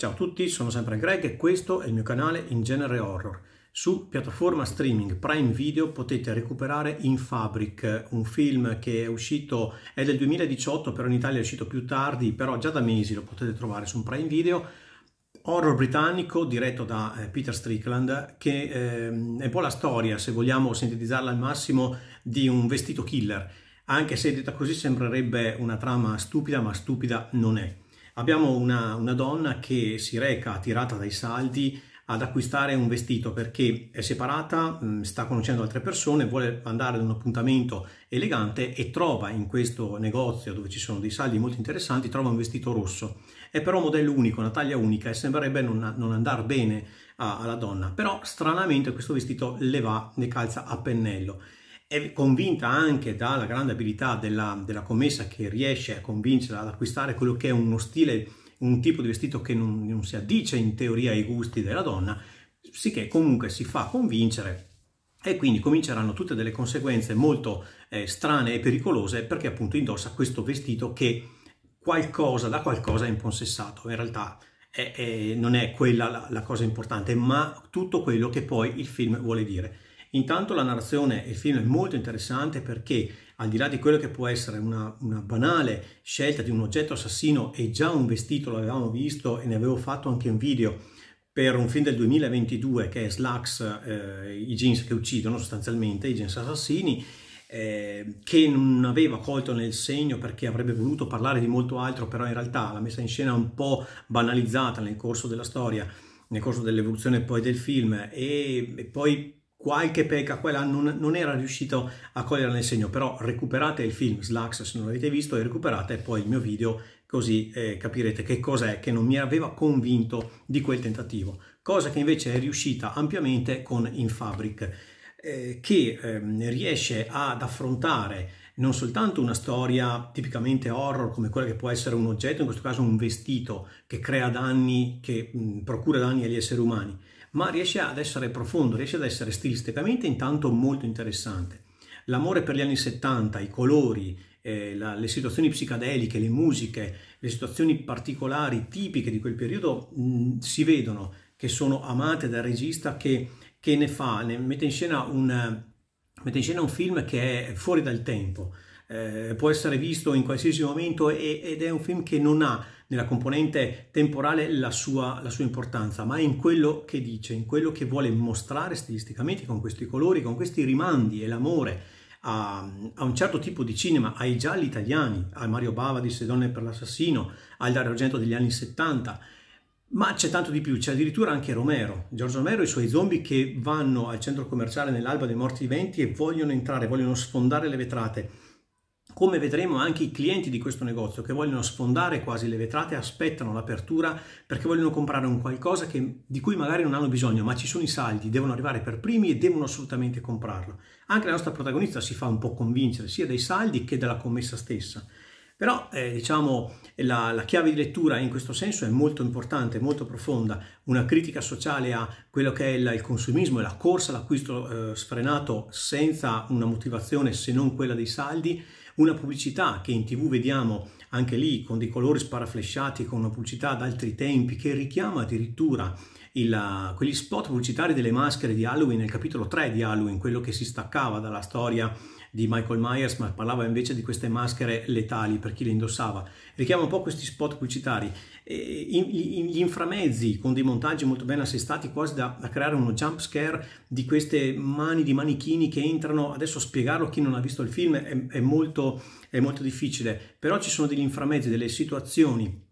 Ciao a tutti, sono sempre Greg e questo è il mio canale in genere horror. Su piattaforma streaming Prime Video potete recuperare In Fabric, un film che è uscito, è del 2018, però in Italia è uscito più tardi, però già da mesi lo potete trovare su Prime Video. Horror britannico diretto da eh, Peter Strickland, che ehm, è un po' la storia, se vogliamo sintetizzarla al massimo, di un vestito killer. Anche se detta così sembrerebbe una trama stupida, ma stupida non è. Abbiamo una, una donna che si reca, tirata dai saldi, ad acquistare un vestito perché è separata, mm, sta conoscendo altre persone, vuole andare ad un appuntamento elegante e trova in questo negozio dove ci sono dei saldi molto interessanti, trova un vestito rosso. È però modello unico, una taglia unica e sembrerebbe non, non andare bene a, alla donna, però stranamente questo vestito le va, ne calza a pennello è convinta anche dalla grande abilità della, della commessa che riesce a convincerla ad acquistare quello che è uno stile, un tipo di vestito che non, non si addice in teoria ai gusti della donna, sicché comunque si fa convincere e quindi cominceranno tutte delle conseguenze molto eh, strane e pericolose perché appunto indossa questo vestito che qualcosa, da qualcosa è impossessato, in realtà è, è, non è quella la, la cosa importante, ma tutto quello che poi il film vuole dire. Intanto la narrazione e il film è molto interessante perché al di là di quello che può essere una, una, banale scelta di un oggetto assassino e già un vestito l'avevamo visto e ne avevo fatto anche un video per un film del 2022 che è Slugs, eh, i jeans che uccidono sostanzialmente, i jeans assassini, eh, che non aveva colto nel segno perché avrebbe voluto parlare di molto altro, però in realtà la messa in scena un po' banalizzata nel corso della storia, nel corso dell'evoluzione poi del film e, e poi qualche pecca quella non, non, era riuscito a cogliere nel segno però recuperate il film Slacks se non l'avete visto e recuperate poi il mio video così eh, capirete che cos'è che non mi aveva convinto di quel tentativo cosa che invece è riuscita ampiamente con In Fabric eh, che eh, riesce ad affrontare non soltanto una storia tipicamente horror come quella che può essere un oggetto, in questo caso un vestito che crea danni, che mh, procura danni agli esseri umani, ma riesce ad essere profondo, riesce ad essere stilisticamente intanto molto interessante. L'amore per gli anni 70, i colori, eh, la, le situazioni psicadeliche, le musiche, le situazioni particolari tipiche di quel periodo mh, mm, si vedono che sono amate dal regista che, che ne fa, ne mette, in scena un, mette in scena un film che è fuori dal tempo, eh, può essere visto in qualsiasi momento e, ed è un film che non ha nella componente temporale la sua, la sua importanza, ma è in quello che dice, in quello che vuole mostrare stilisticamente con questi colori, con questi rimandi e l'amore a, a, un certo tipo di cinema, ai gialli italiani, a Mario Bava di Se donne per l'assassino, al Dario Argento degli anni 70, ma c'è tanto di più, c'è addirittura anche Romero, Giorgio Romero e i suoi zombie che vanno al centro commerciale nell'alba dei morti viventi e vogliono entrare, vogliono sfondare le vetrate come vedremo anche i clienti di questo negozio che vogliono sfondare quasi le vetrate aspettano l'apertura perché vogliono comprare un qualcosa che, di cui magari non hanno bisogno, ma ci sono i saldi, devono arrivare per primi e devono assolutamente comprarlo. Anche la nostra protagonista si fa un po' convincere sia dai saldi che dalla commessa stessa. Però eh, diciamo la, la, chiave di lettura in questo senso è molto importante, molto profonda, una critica sociale a quello che è il, il consumismo e la corsa all'acquisto eh, sfrenato senza una motivazione se non quella dei saldi, una pubblicità che in tv vediamo anche lì con dei colori sparaflesciati, con una pubblicità ad altri tempi che richiama addirittura il, quegli spot pubblicitari delle maschere di Halloween nel capitolo 3 di Halloween, quello che si staccava dalla storia di Michael Myers, ma parlava invece di queste maschere letali per chi le indossava. Richiamo un po' questi spot pubblicitari, gli inframezzi con dei montaggi molto ben assestati, quasi da, da creare uno jump scare di queste mani di manichini che entrano. Adesso spiegarlo a chi non ha visto il film è, è molto, è molto difficile, però ci sono degli inframezzi, delle situazioni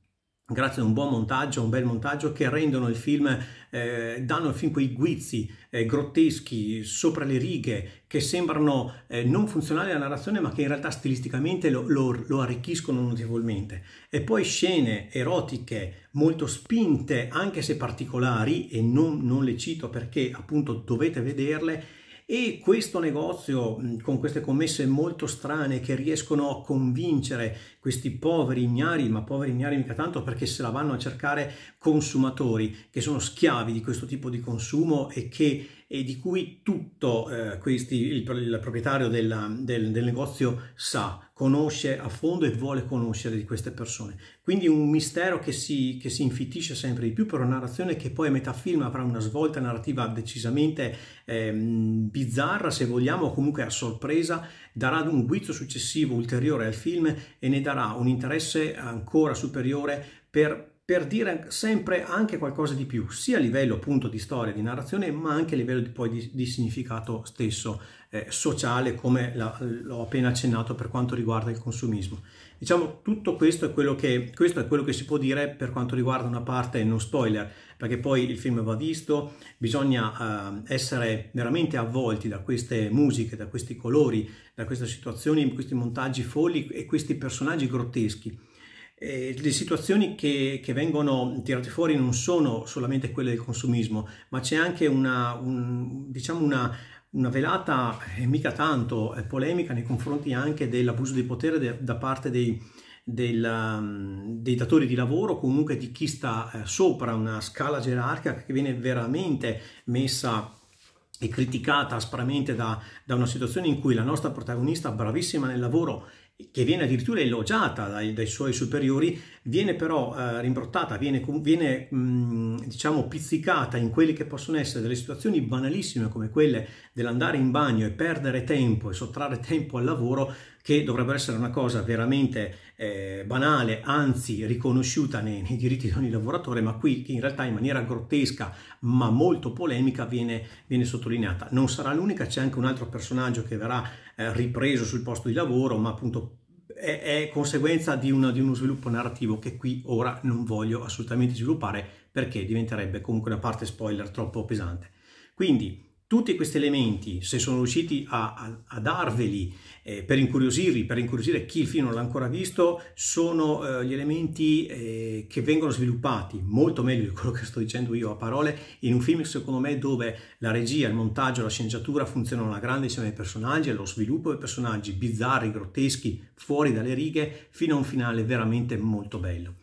grazie a un buon montaggio, un bel montaggio che rendono il film, eh, danno al film quei guizzi eh, grotteschi, sopra le righe, che sembrano eh, non funzionali alla narrazione ma che in realtà stilisticamente lo, lo, lo arricchiscono notevolmente. E poi scene erotiche molto spinte, anche se particolari, e non, non le cito perché appunto dovete vederle, e questo negozio con queste commesse molto strane che riescono a convincere questi poveri ignari, ma poveri ignari mica tanto perché se la vanno a cercare consumatori che sono schiavi di questo tipo di consumo e che e di cui tutto eh, questi, il, il proprietario della, del, del, negozio sa, conosce a fondo e vuole conoscere di queste persone. Quindi un mistero che si, che si infittisce sempre di più per una narrazione che poi a metà film avrà una svolta narrativa decisamente eh, bizzarra, se vogliamo, o comunque a sorpresa, darà un guizzo successivo ulteriore al film e ne darà un interesse ancora superiore per per dire sempre anche qualcosa di più, sia a livello appunto di storia, di narrazione, ma anche a livello di, poi di, di significato stesso eh, sociale, come l'ho appena accennato per quanto riguarda il consumismo. Diciamo, tutto questo è, quello che, questo è quello che si può dire per quanto riguarda una parte non spoiler, perché poi il film va visto, bisogna eh, essere veramente avvolti da queste musiche, da questi colori, da queste situazioni, questi montaggi folli e questi personaggi grotteschi eh, le situazioni che, che, vengono tirate fuori non sono solamente quelle del consumismo, ma c'è anche una, un, diciamo una, una velata, eh, mica tanto, eh, polemica nei confronti anche dell'abuso di potere de, da parte dei, del, um, dei, datori di lavoro, comunque di chi sta eh, sopra una scala gerarchica che viene veramente messa e criticata aspramente da, da una situazione in cui la nostra protagonista, bravissima nel lavoro, che viene addirittura elogiata dai, dai suoi superiori, viene però eh, rimbrottata, viene, viene mh, mm, diciamo pizzicata in quelle che possono essere delle situazioni banalissime come quelle dell'andare in bagno e perdere tempo e sottrarre tempo al lavoro, che dovrebbero essere una cosa veramente eh, banale, anzi riconosciuta nei, nei, diritti di ogni lavoratore, ma qui in realtà in maniera grottesca ma molto polemica viene, viene sottolineata. Non sarà l'unica, c'è anche un altro personaggio che verrà eh, ripreso sul posto di lavoro, ma appunto è, è conseguenza di, una, di uno sviluppo narrativo che qui ora non voglio assolutamente sviluppare perché diventerebbe comunque una parte spoiler troppo pesante. Quindi tutti questi elementi, se sono riusciti a, a, a darveli eh, per incuriosirli, per incuriosire chi il film non l'ha ancora visto, sono eh, gli elementi eh, che vengono sviluppati molto meglio di quello che sto dicendo io a parole in un film secondo me dove la regia, il montaggio, la sceneggiatura funzionano alla grande insieme ai personaggi, allo sviluppo dei personaggi bizzarri, grotteschi, fuori dalle righe, fino a un finale veramente molto bello.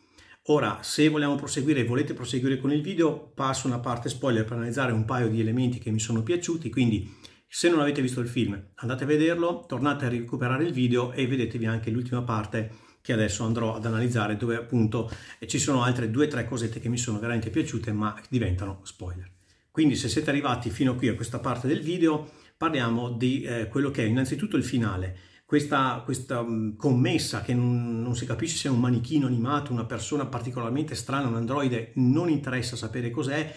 Ora, se vogliamo proseguire e volete proseguire con il video, passo una parte spoiler per analizzare un paio di elementi che mi sono piaciuti, quindi se non avete visto il film, andate a vederlo, tornate a recuperare il video e vedetevi anche l'ultima parte che adesso andrò ad analizzare dove appunto eh, ci sono altre due o tre cosette che mi sono veramente piaciute ma diventano spoiler. Quindi se siete arrivati fino a qui a questa parte del video parliamo di eh, quello che è innanzitutto il finale questa, questa mm, commessa che non, non, si capisce se è un manichino animato, una persona particolarmente strana, un androide, non interessa sapere cos'è,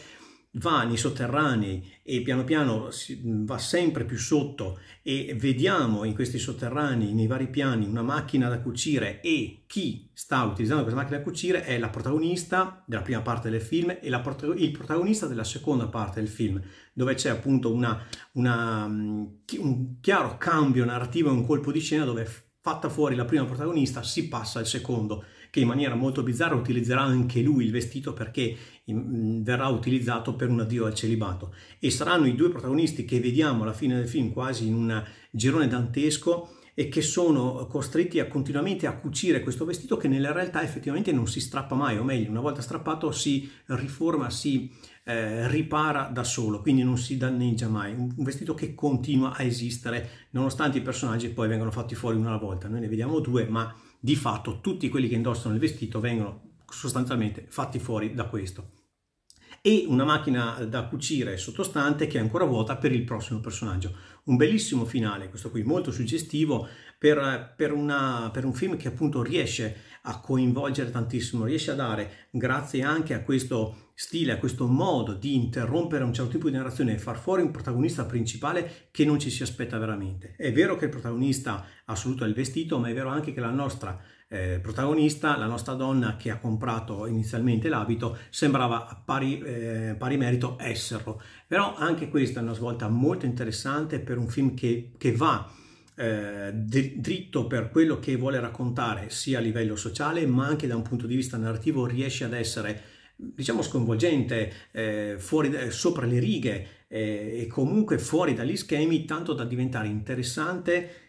va nei sotterranei e piano piano va sempre più sotto e vediamo in questi sotterranei, nei vari piani, una macchina da cucire e chi sta utilizzando questa macchina da cucire è la protagonista della prima parte del film e prota il protagonista della seconda parte del film, dove c'è appunto una, una, un chiaro cambio narrativo, un colpo di scena dove fatta fuori la prima protagonista si passa al secondo che in maniera molto bizzarra utilizzerà anche lui il vestito perché mm, verrà utilizzato per un addio al celibato e saranno i due protagonisti che vediamo alla fine del film quasi in un girone dantesco e che sono costretti a continuamente a cucire questo vestito che nella realtà effettivamente non si strappa mai, o meglio, una volta strappato si riforma, si eh, ripara da solo, quindi non si danneggia mai. Un vestito che continua a esistere nonostante i personaggi poi vengano fatti fuori una alla volta. Noi ne vediamo due, ma di fatto tutti quelli che indossano il vestito vengono sostanzialmente fatti fuori da questo e una macchina da cucire sottostante che è ancora vuota per il prossimo personaggio. Un bellissimo finale, questo qui, molto suggestivo per, per, una, per un film che appunto riesce a coinvolgere tantissimo, riesce a dare, grazie anche a questo stile, a questo modo di interrompere un certo tipo di narrazione e far fuori un protagonista principale che non ci si aspetta veramente. È vero che il protagonista assoluto è il vestito, ma è vero anche che la nostra eh, protagonista, la nostra donna che ha comprato inizialmente l'abito, sembrava a pari, eh, pari, merito esserlo. Però anche questa è una svolta molto interessante per un film che, che va eh, dritto per quello che vuole raccontare sia a livello sociale ma anche da un punto di vista narrativo riesce ad essere diciamo sconvolgente, eh, fuori, sopra le righe eh, e comunque fuori dagli schemi, tanto da diventare interessante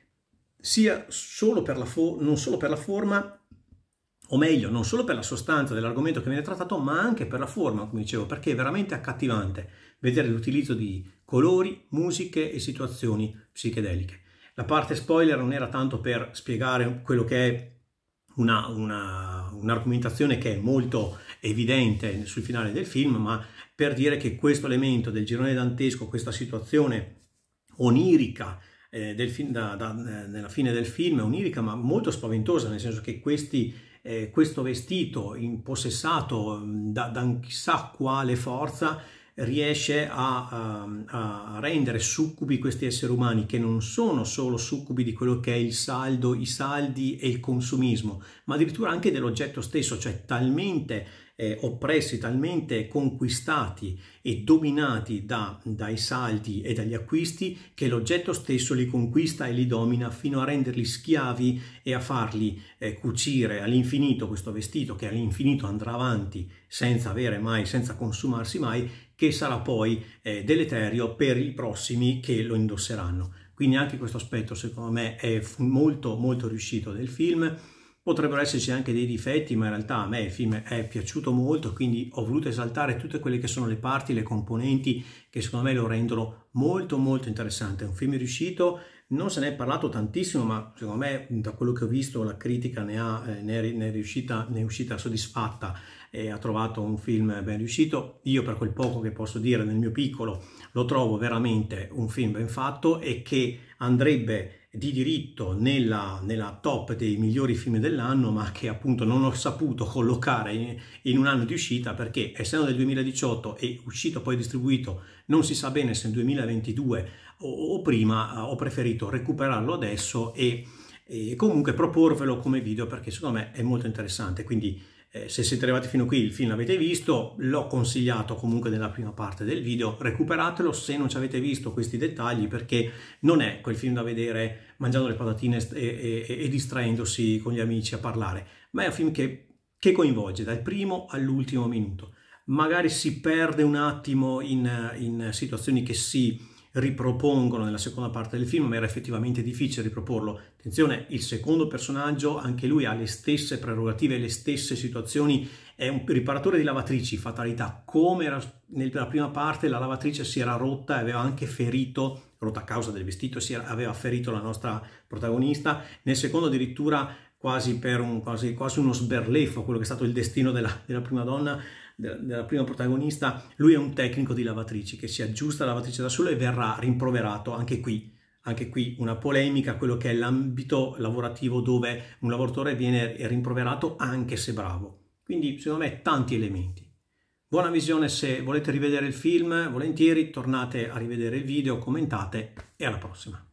sia solo per la fo- non solo per la forma, o meglio, non solo per la sostanza dell'argomento che viene trattato, ma anche per la forma, come dicevo, perché è veramente accattivante vedere l'utilizzo di colori, musiche e situazioni psichedeliche. La parte spoiler non era tanto per spiegare quello che è una, una, un'argomentazione che è molto evidente sul finale del film, ma per dire che questo elemento del girone dantesco, questa situazione onirica eh, del, da, da, eh, nella fine del film, onirica ma molto spaventosa, nel senso che questi, eh, questo vestito impossessato da, da chissà quale forza riesce a, a, ehm, a, rendere succubi questi esseri umani che non sono solo succubi di quello che è il saldo, i saldi e il consumismo, ma addirittura anche dell'oggetto stesso, cioè talmente eh, oppressi, talmente conquistati e dominati da, dai saldi e dagli acquisti che l'oggetto stesso li conquista e li domina fino a renderli schiavi e a farli eh, cucire all'infinito questo vestito che all'infinito andrà avanti senza avere mai, senza consumarsi mai, che sarà poi eh, deleterio per i prossimi che lo indosseranno. Quindi anche questo aspetto secondo me è molto molto riuscito del film Potrebbero esserci anche dei difetti, ma in realtà a me il film è piaciuto molto, quindi ho voluto esaltare tutte quelle che sono le parti, le componenti che secondo me lo rendono molto molto interessante. È un film riuscito, non se ne è parlato tantissimo, ma secondo me da quello che ho visto la critica ne, ha, eh, ne, è, ne, è, riuscita, ne è uscita soddisfatta e ha trovato un film ben riuscito. Io per quel poco che posso dire nel mio piccolo lo trovo veramente un film ben fatto e che andrebbe di diritto nella, nella, top dei migliori film dell'anno, ma che appunto non ho saputo collocare in, in, un anno di uscita perché essendo del 2018 e uscito poi distribuito non si sa bene se nel 2022 o, o prima, eh, ho preferito recuperarlo adesso e, e comunque proporvelo come video perché secondo me è molto interessante. Quindi eh, se siete arrivati fino qui il film l'avete visto, l'ho consigliato comunque nella prima parte del video, recuperatelo se non ci avete visto questi dettagli perché non è quel film da vedere mangiando le patatine e, e, e distraendosi con gli amici a parlare, ma è un film che, che coinvolge dal primo all'ultimo minuto magari si perde un attimo in, in situazioni che si ripropongono nella seconda parte del film, ma era effettivamente difficile riproporlo. Attenzione, il secondo personaggio, anche lui ha le stesse prerogative, le stesse situazioni, è un riparatore di lavatrici, fatalità, come era nella prima parte la lavatrice si era rotta e aveva anche ferito, rotta a causa del vestito, era, aveva ferito la nostra protagonista, nel secondo addirittura quasi per un, quasi, quasi uno sberleffo quello che è stato il destino della, della prima donna, della, della, prima protagonista. Lui è un tecnico di lavatrici che si aggiusta la lavatrice da solo e verrà rimproverato anche qui. Anche qui una polemica, quello che è l'ambito lavorativo dove un lavoratore viene rimproverato anche se bravo. Quindi secondo me tanti elementi. Buona visione se volete rivedere il film, volentieri tornate a rivedere il video, commentate e alla prossima.